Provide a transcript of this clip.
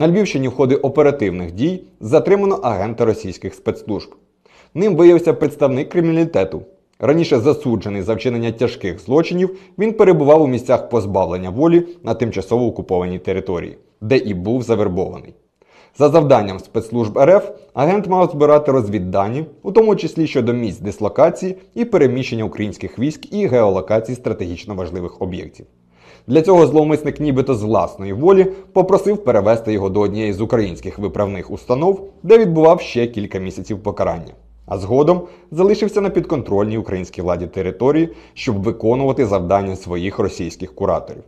На Львівщині в ході оперативних дій затримано агента російських спецслужб. Ним виявився представник криміналітету. Раніше засуджений за вчинення тяжких злочинів, він перебував у місцях позбавлення волі на тимчасово окупованій території, де і був завербований. За завданням спецслужб РФ агент мав збирати розвіддані, у тому числі щодо місць дислокації і переміщення українських військ і геолокації стратегічно важливих об'єктів. Для цього зловмисник, нібито з власної волі, попросив перевести його до однієї з українських виправних установ, де відбував ще кілька місяців покарання. А згодом залишився на підконтрольній українській владі території, щоб виконувати завдання своїх російських кураторів.